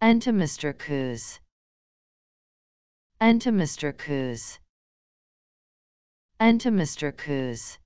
and to Mr. Coos, and to Mr. Coos, and to Mr. Coos.